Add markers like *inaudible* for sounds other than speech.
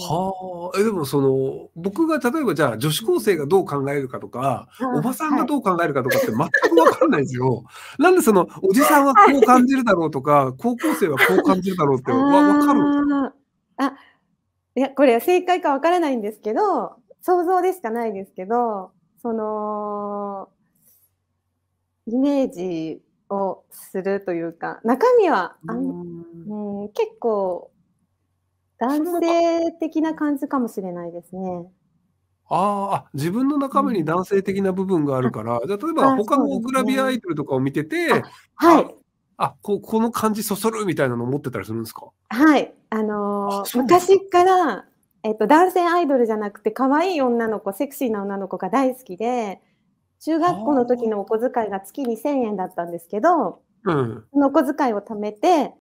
はあ、えでもその僕が例えばじゃあ女子高生がどう考えるかとか、おばさんがどう考えるかとかって全く分かんないですよ。*laughs* なんでそのおじさんはこう感じるだろうとか高校生はこう感じるだろうって *laughs* わ分かるあいやこれは正解か分からないんですけど想像でしかないですけどそのイメージをするというか中身はあん、うん、結構男性的な感じかもしれないですね。ああ、自分の中身に男性的な部分があるから、うん、じゃ例えば他のグラビアアイドルとかを見てて、ね、はい。あこ、この感じそそるみたいなの持ってたりするんですかはい。あのー、昔から、えっと、男性アイドルじゃなくて、可愛い女の子、セクシーな女の子が大好きで、中学校の時のお小遣いが月2000円だったんですけど、うん、そのお小遣いを貯めて、